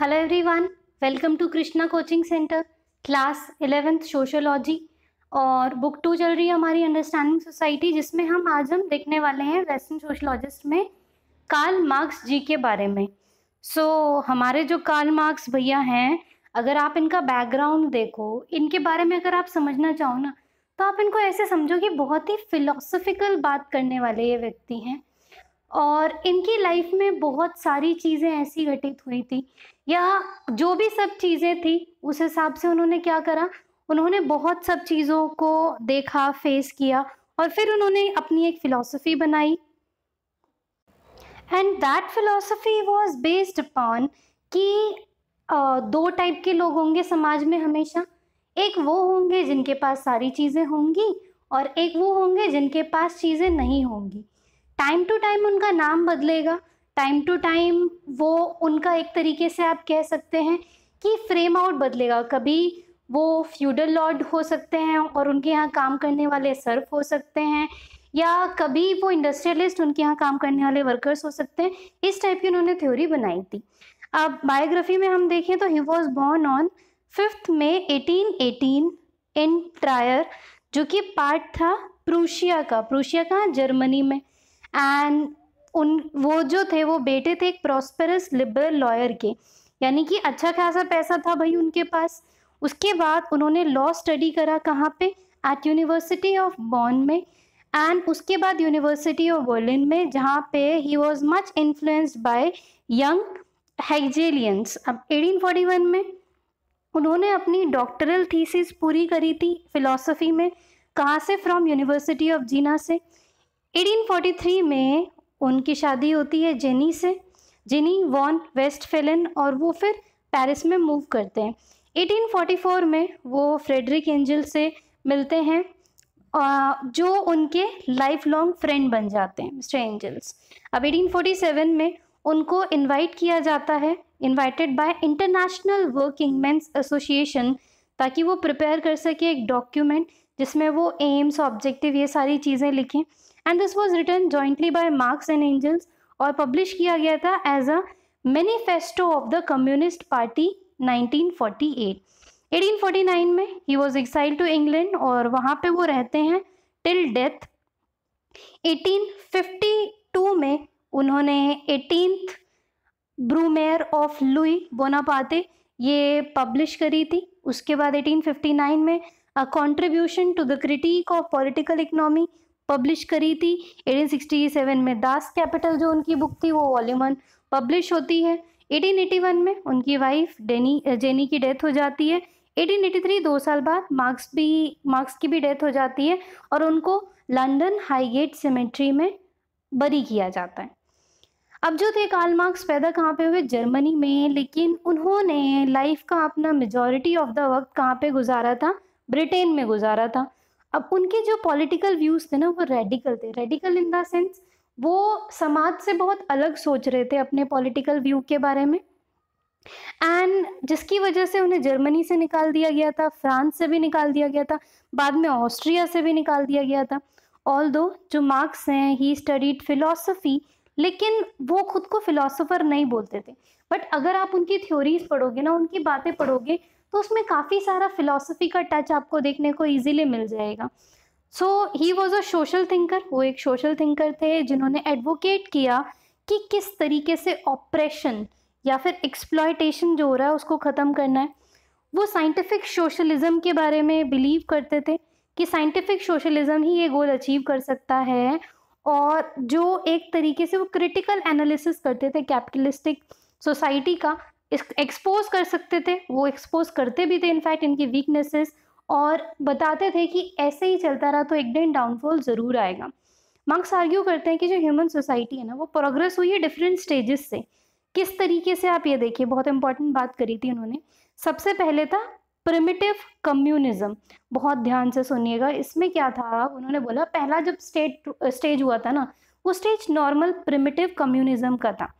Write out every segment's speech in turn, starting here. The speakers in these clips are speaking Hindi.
hello everyone welcome to Krishna coaching centre class eleventh sociology और बुक टू चल रही है हमारी अंडरस्टैंडिंग सोसाइटी जिसमें हम आज हम देखने वाले हैं वेस्टर्न सोशोलॉजिस्ट में कार्ल मार्क्स जी के बारे में सो so, हमारे जो कार्ल मार्क्स भैया हैं अगर आप इनका बैकग्राउंड देखो इनके बारे में अगर आप समझना चाहो ना तो आप इनको ऐसे समझो कि बहुत ही फिलोसफिकल बात करने वाले ये व्यक्ति हैं और इनकी लाइफ में बहुत सारी चीज़ें ऐसी घटित हुई थी या जो भी सब चीज़ें थी उस हिसाब से उन्होंने क्या करा उन्होंने बहुत सब चीज़ों को देखा फेस किया और फिर उन्होंने अपनी एक फिलॉसफी बनाई and that philosophy was based upon कि दो टाइप के लोग होंगे समाज में हमेशा एक वो होंगे जिनके पास सारी चीज़ें होंगी और एक वो होंगे जिनके पास चीज़ें नहीं होंगी टाइम टू टाइम उनका नाम बदलेगा टाइम टू टाइम वो उनका एक तरीके से आप कह सकते हैं कि फ्रेम आउट बदलेगा कभी वो फ्यूडल लॉर्ड हो सकते हैं और उनके यहाँ काम करने वाले सर्फ हो सकते हैं या कभी वो इंडस्ट्रियलिस्ट उनके यहाँ काम करने वाले वर्कर्स हो सकते हैं इस टाइप की उन्होंने थ्योरी बनाई थी अब बायोग्राफी में हम देखें तो he was born on fifth में एटीन इन ट्रायर जो कि पार्ट था प्रूशिया का प्रूशिया कहाँ जर्मनी में एंड उन वो जो थे वो बेटे थे एक प्रॉस्परस लिबरल लॉयर के यानी कि अच्छा खासा पैसा था भाई उनके पास उसके बाद उन्होंने लॉ स्टडी करा कहाँ पे एट यूनिवर्सिटी ऑफ बॉर्न में एंड उसके बाद यूनिवर्सिटी ऑफ बर्लिन में जहाँ पे he was much influenced by young Hegelians अब 1841 में उन्होंने अपनी डॉक्टरल थीसिस पूरी करी थी फिलोसफी में कहाँ से फ्रॉम यूनिवर्सिटी ऑफ जीना से 1843 में उनकी शादी होती है जेनी से जेनी वॉन वेस्ट फेलन और वो फिर पेरिस में मूव करते हैं 1844 में वो फ्रेडरिक एंजल से मिलते हैं जो उनके लाइफ लॉन्ग फ्रेंड बन जाते हैं मिस्टर एंजल्स अब 1847 में उनको इनवाइट किया जाता है invited by international working men's association ताकि वो प्रिपेयर कर सके एक डॉक्यूमेंट जिसमें वो एम्स ऑब्जेक्टिव ये सारी चीज़ें लिखें and this was written jointly by Marx and Engels और पब्लिश किया गया था as a manifesto of the Communist Party 1948 1849 में he was exile to England और वहाँ पे वो रहते हैं टिल डेथ 1852 में उन्होंने eighteen Brumaire of Louis Bonaparte ये पब्लिश करी थी उसके बाद 1859 में a contribution to the critique of political economy publish करी थी 1867 में दास कैपिटल जो उनकी बुक थी वो वॉल्यूम वन पब्लिश होती है 1881 में उनकी वाइफ डेनी जेनी की डेथ हो जाती है 1883 दो साल बाद मार्क्स भी मार्क्स की भी डेथ हो जाती है और उनको लंदन हाईगेट सेमेट्री में बरी किया जाता है अब जो थे कार्ल मार्क्स पैदा कहाँ पे हुए जर्मनी में लेकिन उन्होंने लाइफ का अपना मेजॉरिटी ऑफ द वक्त कहाँ पे गुजारा था ब्रिटेन में गुजारा था अब उनके जो पॉलिटिकल व्यूज थे ना वो रेडिकल थे रेडिकल इन द सेंस वो समाज से बहुत अलग सोच रहे थे अपने पॉलिटिकल व्यू के बारे में एंड जिसकी वजह से उन्हें जर्मनी से निकाल दिया गया था फ्रांस से भी निकाल दिया गया था बाद में ऑस्ट्रिया से भी निकाल दिया गया था ऑल दो जो मार्क्स हैं ही स्टडीड फिलोसफी लेकिन वो खुद को फिलोसोफर नहीं बोलते थे बट अगर आप उनकी थ्योरीज पढ़ोगे ना उनकी बातें पढ़ोगे तो उसमें काफ़ी सारा फिलॉसफी का टच आपको देखने को ईजिली मिल जाएगा so he was a social thinker वो एक सोशल थिंकर थे जिन्होंने एडवोकेट किया कि किस तरीके से ऑपरेशन या फिर एक्सप्लॉयटेशन जो हो रहा है उसको ख़त्म करना है वो साइंटिफिक सोशलिज़म के बारे में बिलीव करते थे कि साइंटिफिक सोशलिज़म ही ये गोल अचीव कर सकता है और जो एक तरीके से वो क्रिटिकल एनालिसिस करते थे कैपिटलिस्टिक सोसाइटी का एक्सपोज कर सकते थे वो एक्सपोज करते भी थे इनफैक्ट इनकी वीकनेसेस और बताते थे कि ऐसे ही चलता रहा तो एक दिन डाउनफॉल ज़रूर आएगा मार्क्स आर्ग्यू करते हैं कि जो ह्यूमन सोसाइटी है ना वो प्रोग्रेस हुई है डिफरेंट स्टेजेस से किस तरीके से आप ये देखिए बहुत इंपॉर्टेंट बात करी थी उन्होंने सबसे पहले था प्रिमिटिव कम्युनिज्म बहुत ध्यान से सुनिएगा इसमें क्या था उन्होंने बोला पहला जब स्टेट स्टेज हुआ था ना वो स्टेज नॉर्मल प्रिमिटिव कम्युनिज्म का था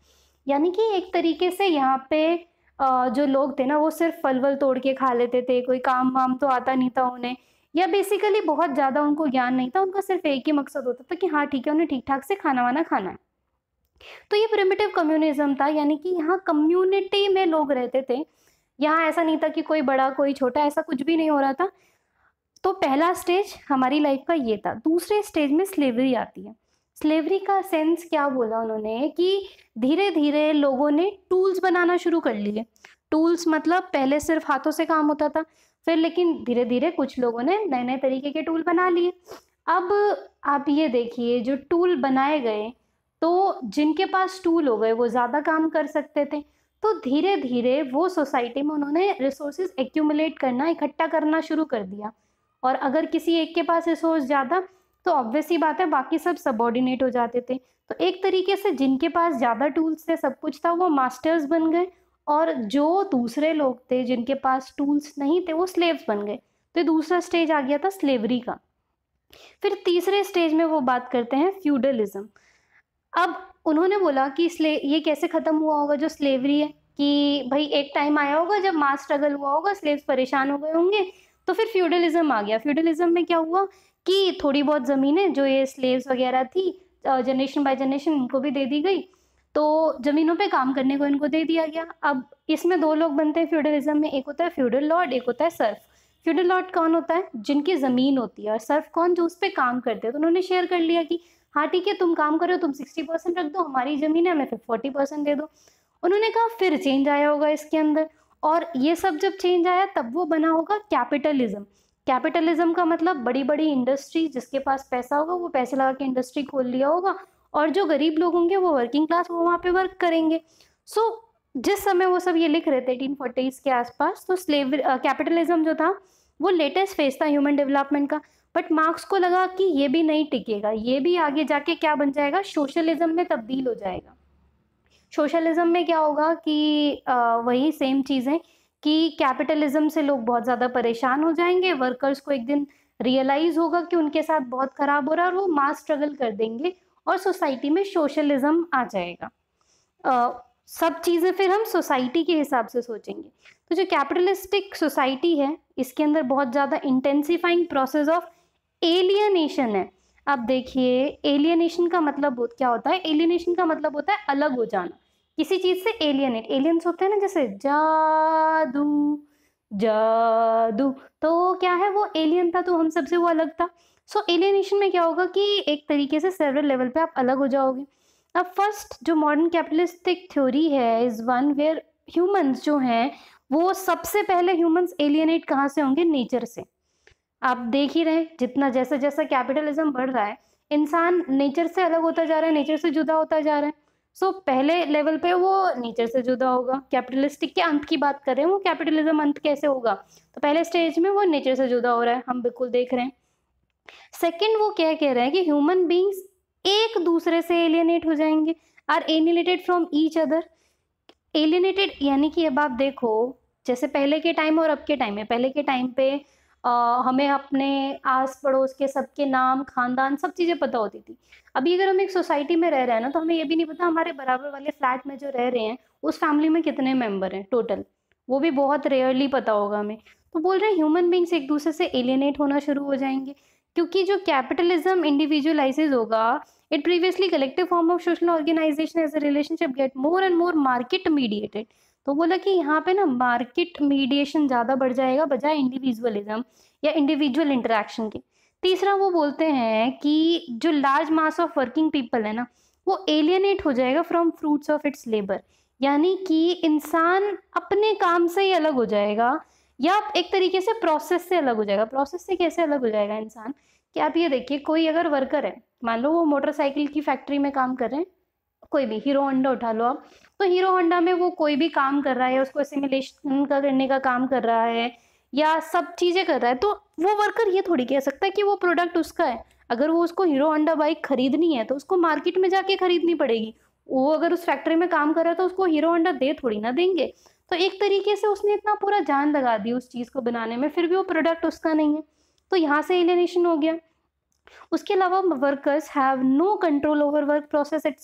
यानी कि एक तरीके से यहाँ पे जो लोग थे ना वो सिर्फ फल वल तोड़ के खा लेते थे कोई काम वाम तो आता नहीं था उन्हें या बेसिकली बहुत ज़्यादा उनको ज्ञान नहीं था उनका सिर्फ एक ही मकसद होता था कि हाँ ठीक है उन्हें ठीक ठाक से खाना वाना खाना है तो ये प्रिमिटिव कम्युनिज्म था यानी कि यहाँ कम्युनिटी में लोग रहते थे यहाँ ऐसा नहीं था कि कोई बड़ा कोई छोटा ऐसा कुछ भी नहीं हो रहा था तो पहला स्टेज हमारी लाइफ का ये था दूसरे स्टेज में स्लेवरी आती है स्लेवरी का सेंस क्या बोला उन्होंने कि धीरे धीरे लोगों ने टूल्स बनाना शुरू कर लिए टूल्स मतलब पहले सिर्फ हाथों से काम होता था फिर लेकिन धीरे धीरे कुछ लोगों ने नए नए तरीके के टूल बना लिए अब आप ये देखिए जो टूल बनाए गए तो जिनके पास टूल हो गए वो ज़्यादा काम कर सकते थे तो धीरे धीरे वो सोसाइटी में उन्होंने रिसोर्सेज एक्यूमुलेट करना इकट्ठा करना शुरू कर दिया और अगर किसी एक के पास रिसोर्स ज़्यादा तो ऑब्वियस ही बात है बाकी सब सबॉर्डिनेट हो जाते थे तो एक तरीके से जिनके पास ज़्यादा टूल्स थे सब कुछ था वो मास्टर्स बन गए और जो दूसरे लोग थे जिनके पास टूल्स नहीं थे वो स्लेव्स बन गए तो दूसरा स्टेज आ गया था स्लेवरी का फिर तीसरे स्टेज में वो बात करते हैं फ्यूडलिज्म अब उन्होंने बोला कि स्ले ये कैसे ख़त्म हुआ होगा जो स्लेवरी है कि भाई एक टाइम आया होगा जब मास स्ट्रगल हुआ होगा स्लेव्स परेशान हो गए होंगे तो फिर फ्यूडलिज्म आ गया फ्यूडलिज्म में क्या हुआ कि थोड़ी बहुत ज़मीनें जो ये स्लेव्स वगैरह थी जनरेशन बाय जनरेशन इनको भी दे दी गई तो ज़मीनों पे काम करने को इनको दे दिया गया अब इसमें दो लोग बनते हैं फ्यूडलिज्म में एक होता है फ्यूडल लॉर्ड एक होता है सर्फ फ्यूडल लॉर्ड कौन होता है जिनकी ज़मीन होती है और सर्फ कौन जो उस पर काम करते हैं तो उन्होंने शेयर कर लिया कि हाँ ठीक है तुम काम करो तुम सिक्सटी परसेंट रख दो हमारी ज़मीन है हमें फिर फोर्टी परसेंट दे दो उन्होंने कहा फिर चेंज आया होगा इसके अंदर और ये सब जब चेंज आया तब वो बना होगा कैपिटलिज्म कैपिटलिज्म का मतलब बड़ी बड़ी इंडस्ट्री जिसके पास पैसा होगा वो पैसे लगा के इंडस्ट्री खोल लिया होगा और जो गरीब लोग होंगे वो वर्किंग क्लास वो वहाँ पे वर्क करेंगे सो so, जिस समय वो सब ये लिख रहे थे एटीन फोर्टीज़ के आसपास तो स्लेव कैपिटलिज्म जो था वो लेटेस्ट फेज था ह्यूमन डेवलपमेंट का बट मार्क्स को लगा कि ये भी नहीं टिकेगा ये भी आगे जाके क्या बन जाएगा सोशलिज्म में तब्दील हो जाएगा सोशलिज्म में क्या होगा कि वही सेम चीज़ें कि कैपिटलिज्म से लोग बहुत ज़्यादा परेशान हो जाएंगे वर्कर्स को एक दिन रियलाइज होगा कि उनके साथ बहुत ख़राब हो रहा है और वो मास स्ट्रगल कर देंगे और सोसाइटी में सोशलिज्म आ जाएगा आ, सब चीज़ें फिर हम सोसाइटी के हिसाब से सोचेंगे तो जो कैपिटलिस्टिक सोसाइटी है इसके अंदर बहुत ज़्यादा इंटेंसीफाइंग प्रोसेस ऑफ एलियनेशन है अब देखिए एलियनेशन का मतलब क्या होता है एलियनेशन का मतलब होता है अलग हो जाना किसी चीज़ से एलियनेट एलियंस होते हैं ना जैसे जादू जादू तो क्या है वो एलियन था तो हम सबसे वो अलग था सो so, एलियनेशन में क्या होगा कि एक तरीके से सेवरल लेवल पे आप अलग हो जाओगे अब फर्स्ट जो मॉडर्न कैपिटलिस्टिक थ्योरी है इज़ वन वेयर ह्यूमंस जो हैं वो सबसे पहले ह्यूमंस एलियनेट कहाँ से होंगे नेचर से आप देख ही रहे जितना जैसे जैसा कैपिटलिज्म बढ़ रहा है इंसान नेचर से अलग होता जा रहा है नेचर से जुदा होता जा रहा है सो so, पहले लेवल पे वो नेचर से जुदा होगा कैपिटलिस्टिक के अंत की बात हैं वो कैपिटलिज्म अंत कैसे होगा तो पहले स्टेज में वो नेचर से जुदा हो रहा है हम बिल्कुल देख रहे हैं सेकेंड वो क्या कह रहे हैं कि ह्यूमन बींग्स एक दूसरे से एलियनेट हो जाएंगे are alienated from each other alienated यानी कि अब आप देखो जैसे पहले के टाइम और अब के टाइम में पहले के टाइम पे हमें अपने आस पड़ोस के सबके नाम खानदान सब चीज़ें पता होती थी अभी अगर हम एक सोसाइटी में रह रहे हैं ना तो हमें ये भी नहीं पता हमारे बराबर वाले फ्लैट में जो रह रहे हैं उस फैमिली में कितने मेम्बर हैं टोटल वो भी बहुत रेयरली पता होगा हमें तो बोल रहे हैं ह्यूमन बींग्स एक दूसरे से एलिनेट होना शुरू हो जाएंगे क्योंकि जो कैपिटलिज्म इंडिविजुअलाइजेज होगा it previously collective form of social organisation as a relationship get more and more market mediated तो बोला कि यहाँ पे ना मार्केट मीडिएशन ज़्यादा बढ़ जाएगा बजाय इंडिविजुअलिज्म या इंडिविजुअल इंटरेक्शन के तीसरा वो बोलते हैं कि जो large mass of working people है ना वो एलियनेट हो जाएगा from fruits of its labour यानी कि इंसान अपने काम से ही अलग हो जाएगा या एक तरीके से प्रोसेस से अलग हो जाएगा प्रोसेस से कैसे अलग हो जाएगा इंसान कि आप ये देखिए कोई अगर वर्कर है मान लो वो मोटरसाइकिल की फैक्ट्री में काम कर रहे हैं कोई भी हीरो होंडा उठा लो आप तो हीरो होंडा में वो कोई भी काम कर रहा है उसको सिमुलेशन का करने का काम कर रहा है या सब चीज़ें कर रहा है तो वो वर्कर ये थोड़ी कह सकता है कि वो प्रोडक्ट उसका है अगर वो उसको हीरो होंडा बाइक खरीदनी है तो उसको मार्केट में जाके खरीदनी पड़ेगी वो अगर उस फैक्ट्री में काम कर रहा है तो उसको हीरो होंडा दे थोड़ी ना देंगे तो एक तरीके से उसने इतना पूरा जान लगा दी उस चीज़ को बनाने में फिर भी वो प्रोडक्ट उसका नहीं है तो यहाँ से एलिनेशन हो गया उसके अलावा workers have no control over work process it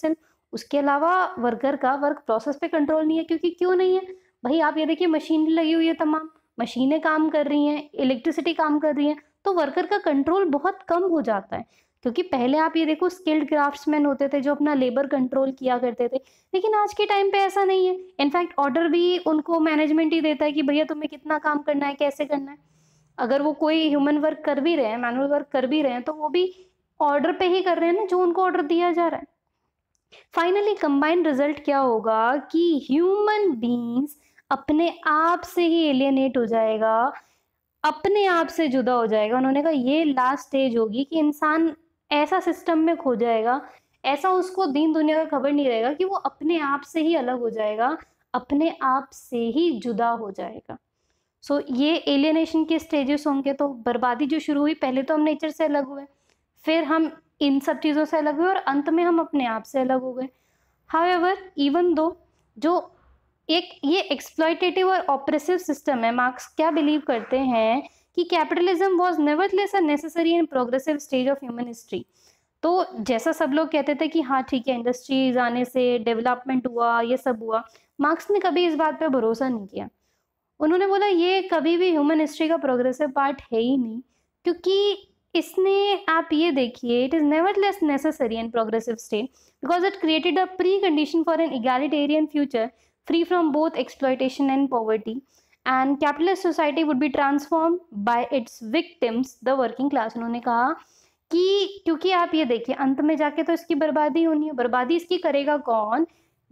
उसके अलावा वर्कर का वर्क प्रोसेस पे कंट्रोल नहीं है क्योंकि क्यों नहीं है भाई आप ये देखिए मशीन लगी हुई है तमाम मशीनें काम कर रही हैं इलेक्ट्रिसिटी काम कर रही है तो वर्कर का कंट्रोल बहुत कम हो जाता है क्योंकि पहले आप ये देखो स्किल्ड क्राफ्ट्समैन होते थे जो अपना लेबर कंट्रोल किया करते थे लेकिन आज के टाइम पे ऐसा नहीं है इनफैक्ट ऑर्डर भी उनको मैनेजमेंट ही देता है कि भैया तुम्हें कितना काम करना है कैसे करना है अगर वो कोई ह्यूमन वर्क कर भी रहे हैं मैनुअल वर्क कर भी रहे हैं तो वो भी ऑर्डर पे ही कर रहे हैं ना जो उनको ऑर्डर दिया जा रहा है फाइनली कंबाइंड रिजल्ट क्या होगा कि ह्यूमन बींग्स अपने आप से ही एलियनेट हो जाएगा अपने आप से जुदा हो जाएगा उन्होंने कहा ये लास्ट स्टेज होगी कि इंसान ऐसा सिस्टम में खो जाएगा ऐसा उसको दीन दुनिया का खबर नहीं रहेगा कि वो अपने आप से ही अलग हो जाएगा अपने आप से ही जुदा हो जाएगा सो so, ये एलियनेशन के स्टेजेस होंगे तो बर्बादी जो शुरू हुई पहले तो हम नेचर से अलग हुए फिर हम इन सब चीज़ों से अलग हुए और अंत में हम अपने आप से अलग हो गए हाउ एवर इवन दो जो एक ये एक्सप्लॉयटेटिव और ऑपरेसिव सिस्टम है मार्क्स क्या बिलीव करते हैं कि capitalism was nevertheless a necessary and progressive stage of human history तो जैसा सब लोग कहते थे कि हाँ ठीक है इंडस्ट्रीज आने से डेवलपमेंट हुआ ये सब हुआ मार्क्स ने कभी इस बात पे भरोसा नहीं किया उन्होंने बोला ये कभी भी ह्यूमन हिस्ट्री का प्रोग्रेसिव पार्ट है ही नहीं क्योंकि इसने आप ये देखिए it is nevertheless necessary and progressive state because it created a precondition for an egalitarian future free from both exploitation and poverty and capitalist society would be transform by its victims the working class उन्होंने कहा कि क्योंकि आप ये देखिए अंत में जाके तो इसकी बर्बादी होनी है बर्बादी इसकी करेगा कौन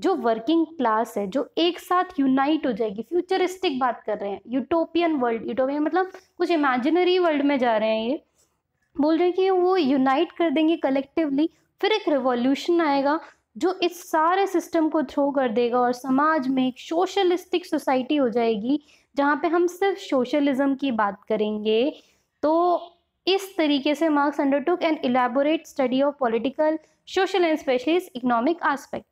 जो वर्किंग क्लास है जो एक साथ यूनाइट हो जाएगी फ्यूचरिस्टिक बात कर रहे हैं यूटोपियन वर्ल्ड यूटोपियन मतलब कुछ इमेजिनरी वर्ल्ड में जा रहे हैं ये बोल रहे हैं कि वो यूनाइट कर देंगे कलेक्टिवली फिर एक रिवॉल्यूशन आएगा जो इस सारे सिस्टम को थ्रो कर देगा और समाज में एक सोशलिस्टिक सोसाइटी हो जाएगी जहाँ पे हम सिर्फ सोशलिज्म की बात करेंगे तो इस तरीके से Marx undertook and elaborate study of political social and specialist economic aspect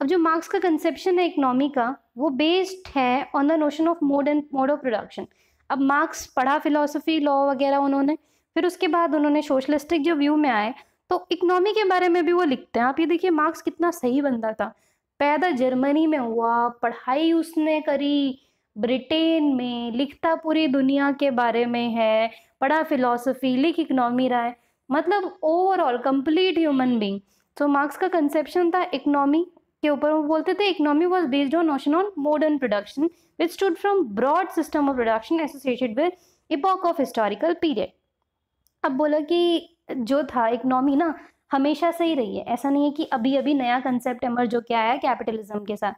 अब जो मार्क्स का कंसेप्शन है इकोनॉमी का वो बेस्ड है on the notion of mode and mode of production अब मार्क्स पढ़ा फिलोसफी लॉ वगैरह उन्होंने फिर उसके बाद उन्होंने सोशलिस्टिक जो व्यू में आए तो इकनॉमी के बारे में भी वो लिखते हैं आप ये देखिए मार्क्स कितना सही बंदा था पैदा जर्मनी में हुआ पढ़ाई उसने करी ब्रिटेन में लिखता पूरी दुनिया के बारे में है पढ़ा फिलोसफी लिख इकनॉमी रहा है मतलब ओवरऑल कंप्लीट ह्यूमन बींग तो मार्क्स का कंसेप्शन था इकनॉमी के ऊपर वो बोलते थे economy was based on notion on modern production which stood from broad system of production associated with epoch of historical period अब बोला कि जो था इकनॉमी ना हमेशा से ही रही है ऐसा नहीं है कि अभी अभी नया कंसेप्ट एमर जो क्या आया कैपिटलिज्म के साथ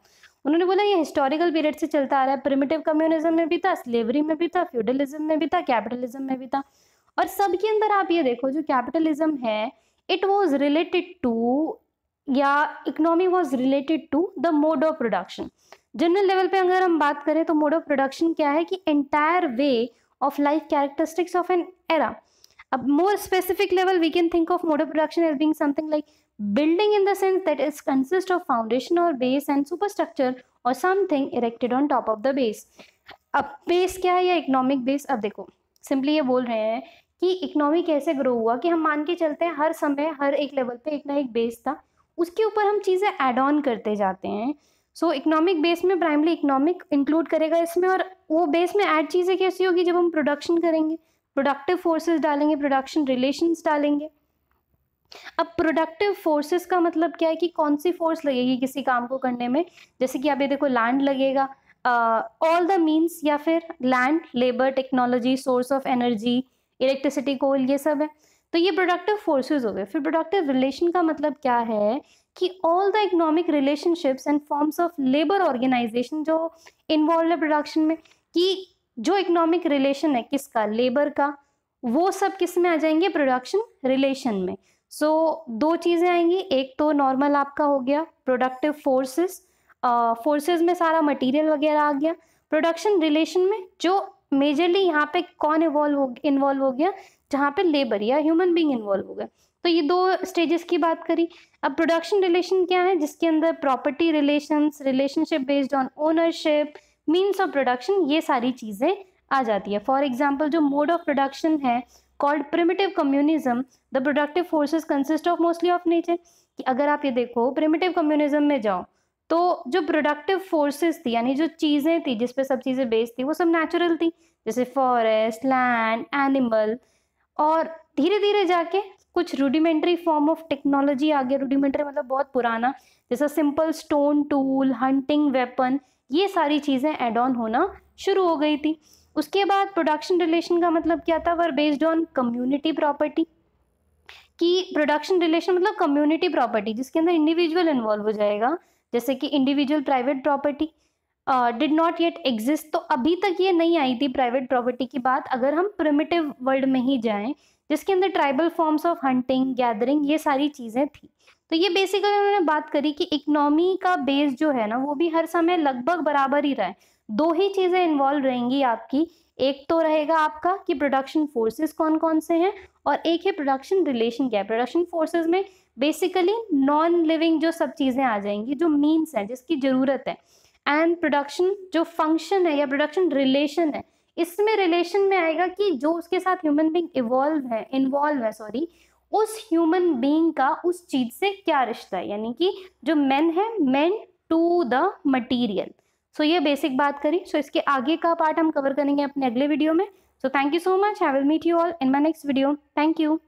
उन्होंने बोला ये हिस्टोरिकल पीरियड से चलता आ रहा है प्रिमिटिव कम्युनिज्म में भी था स्लेवरी में भी था फ्यूडलिज्म में भी था कैपिटलिज्म में भी था और सबके अंदर आप ये देखो जो कैपिटलिज्म है इट वॉज रिलेटेड टू या economy was related to the mode of production general level पे अगर हम बात करें तो मोड ऑफ प्रोडक्शन क्या है कि entire way of life characteristics of an era अब more specific level we can think of motor production as being something like building in the sense that is consist of foundation और बेस एंड सुपरस्ट्रक्चर और something erected on top of the base अब बेस क्या है या इकोनॉमिक बेस अब देखो सिंपली ये बोल रहे हैं कि इकोनॉमी कैसे ग्रो हुआ कि हम मान के चलते हैं हर समय हर एक लेवल पे एक ना एक बेस था उसके ऊपर हम चीज़ें एड ऑन करते जाते हैं सो इकोनॉमिक बेस में प्राइमली इकोनॉमिक इंक्लूड करेगा इसमें और वो बेस में ऐड चीज़ें कैसी होगी जब हम प्रोडक्शन करेंगे प्रोडक्टिव फोर्सेस डालेंगे प्रोडक्शन रिलेशंस डालेंगे अब प्रोडक्टिव फोर्सेस का मतलब क्या है कि कौन सी फोर्स लगेगी किसी काम को करने में जैसे कि अभी देखो लैंड लगेगा ऑल द मीन्स या फिर land labour technology source of energy electricity coal ये सब है तो ये प्रोडक्टिव फोर्सेज हो गए फिर प्रोडक्टिव रिलेशन का मतलब क्या है कि all the economic relationships and forms of labour organisation जो इन्वॉल्व है प्रोडक्शन में कि जो इकोनॉमिक रिलेशन है किसका लेबर का वो सब किस में आ जाएंगे प्रोडक्शन रिलेशन में सो so, दो चीज़ें आएंगी एक तो नॉर्मल आपका हो गया प्रोडक्टिव फोर्सेस फोर्सेस में सारा मटेरियल वगैरह आ गया प्रोडक्शन रिलेशन में जो मेजरली यहाँ पे कौन इन्वॉल्व हो इन्वॉल्व हो गया जहाँ पे लेबर या ह्यूमन बींग इन्वॉल्व हो गया तो ये दो स्टेजेस की बात करी अब प्रोडक्शन रिलेशन क्या है जिसके अंदर property relations relationship based on ownership means of production ये सारी चीज़ें आ जाती है फॉर एग्जाम्पल जो मोड ऑफ प्रोडक्शन है called primitive communism the productive forces consist of mostly of nature कि अगर आप ये देखो प्रिमेटिव कम्युनिज्म में जाओ तो जो प्रोडक्टिव फोर्सेज थी यानी जो चीज़ें थी जिसपे सब चीज़ें बेस्ड थी वो सब नेचुरल थी जैसे फॉरेस्ट लैंड एनिमल और धीरे धीरे जाके कुछ रूडिमेंट्री फॉर्म ऑफ टेक्नोलॉजी आ गया रूडिमेंट्री मतलब बहुत पुराना जैसा simple stone tool hunting weapon ये सारी चीज़ें एड ऑन होना शुरू हो गई थी उसके बाद प्रोडक्शन रिलेशन का मतलब क्या था were based on community property कि प्रोडक्शन रिलेशन मतलब कम्युनिटी प्रॉपर्टी जिसके अंदर इंडिविजुअल इन्वॉल्व हो जाएगा जैसे कि individual private property did not yet exist तो अभी तक ये नहीं आई थी प्राइवेट प्रॉपर्टी की बात अगर हम प्रिमिटिव वर्ल्ड में ही जाएं जिसके अंदर tribal forms of hunting gathering ये सारी चीज़ें थी तो ये बेसिकली उन्होंने बात करी कि इकोनॉमी का बेस जो है ना वो भी हर समय लगभग बराबर ही रहा है दो ही चीज़ें इन्वॉल्व रहेंगी आपकी एक तो रहेगा आपका कि प्रोडक्शन फोर्सेस कौन कौन से हैं और एक है प्रोडक्शन रिलेशन क्या है प्रोडक्शन फोर्सेस में बेसिकली नॉन लिविंग जो सब चीज़ें आ जाएंगी जो मीन्स हैं जिसकी ज़रूरत है एंड प्रोडक्शन जो फंक्शन है या प्रोडक्शन रिलेशन है इसमें रिलेशन में आएगा कि जो उसके साथ ह्यूमन बींग इवॉल्व है इन्वॉल्व है सॉरी उस ह्यूमन बीइंग का उस चीज़ से क्या रिश्ता है यानी कि जो मैन है man to the material so ये बेसिक बात करी सो so इसके आगे का पार्ट हम कवर करेंगे अपने अगले वीडियो में so thank you so much I will meet you all in my next video thank you